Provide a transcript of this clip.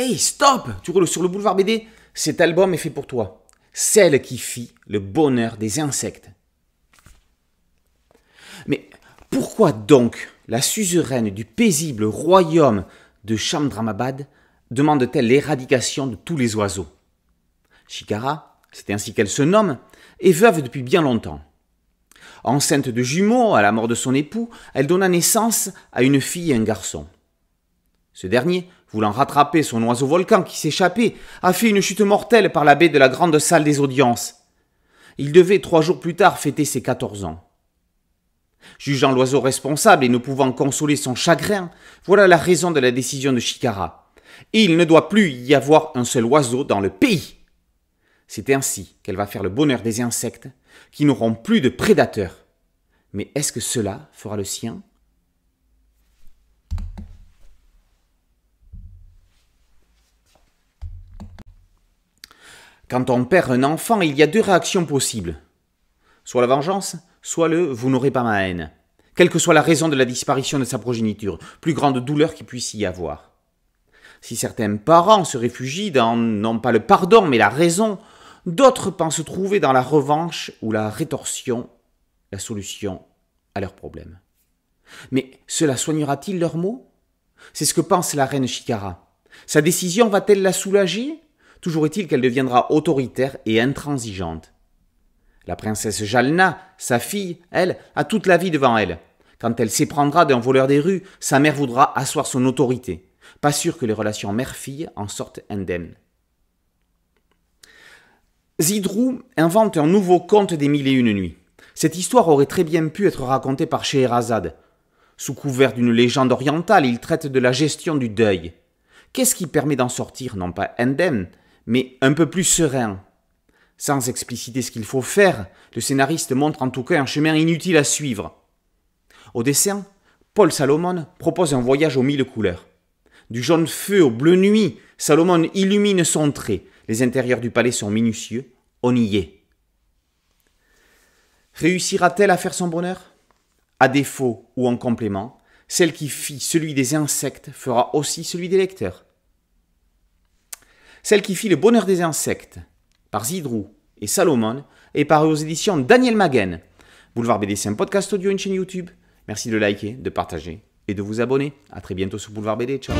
Hey, stop Tu roules sur le boulevard BD Cet album est fait pour toi. Celle qui fit le bonheur des insectes. Mais pourquoi donc la suzeraine du paisible royaume de Chandramabad demande-t-elle l'éradication de tous les oiseaux Shikara, c'est ainsi qu'elle se nomme, est veuve depuis bien longtemps. Enceinte de jumeaux à la mort de son époux, elle donna naissance à une fille et un garçon. Ce dernier, voulant rattraper son oiseau volcan qui s'échappait, a fait une chute mortelle par la baie de la grande salle des audiences. Il devait trois jours plus tard fêter ses quatorze ans. Jugeant l'oiseau responsable et ne pouvant consoler son chagrin, voilà la raison de la décision de Shikara. Il ne doit plus y avoir un seul oiseau dans le pays. C'est ainsi qu'elle va faire le bonheur des insectes, qui n'auront plus de prédateurs. Mais est-ce que cela fera le sien Quand on perd un enfant, il y a deux réactions possibles. Soit la vengeance, soit le ⁇ vous n'aurez pas ma haine ⁇ quelle que soit la raison de la disparition de sa progéniture, plus grande douleur qu'il puisse y avoir. Si certains parents se réfugient dans non pas le pardon mais la raison, d'autres pensent trouver dans la revanche ou la rétorsion la solution à leurs problèmes. Mais cela soignera-t-il leurs maux C'est ce que pense la reine Shikara. Sa décision va-t-elle la soulager Toujours est-il qu'elle deviendra autoritaire et intransigeante. La princesse Jalna, sa fille, elle, a toute la vie devant elle. Quand elle s'éprendra d'un voleur des rues, sa mère voudra asseoir son autorité. Pas sûr que les relations mère-fille en sortent indemnes. Zidrou invente un nouveau conte des mille et une nuits. Cette histoire aurait très bien pu être racontée par Scheherazade. Sous couvert d'une légende orientale, il traite de la gestion du deuil. Qu'est-ce qui permet d'en sortir, non pas indemne, mais un peu plus serein. Sans expliciter ce qu'il faut faire, le scénariste montre en tout cas un chemin inutile à suivre. Au dessin, Paul Salomon propose un voyage aux mille couleurs. Du jaune feu au bleu nuit, Salomon illumine son trait. Les intérieurs du palais sont minutieux, on y est. Réussira-t-elle à faire son bonheur À défaut ou en complément, celle qui fit celui des insectes fera aussi celui des lecteurs. Celle qui fit le bonheur des insectes, par Zidrou et Salomon, et parue aux éditions Daniel Maguen. Boulevard BD, c'est un podcast audio, une chaîne YouTube. Merci de liker, de partager et de vous abonner. A très bientôt sur Boulevard BD. Ciao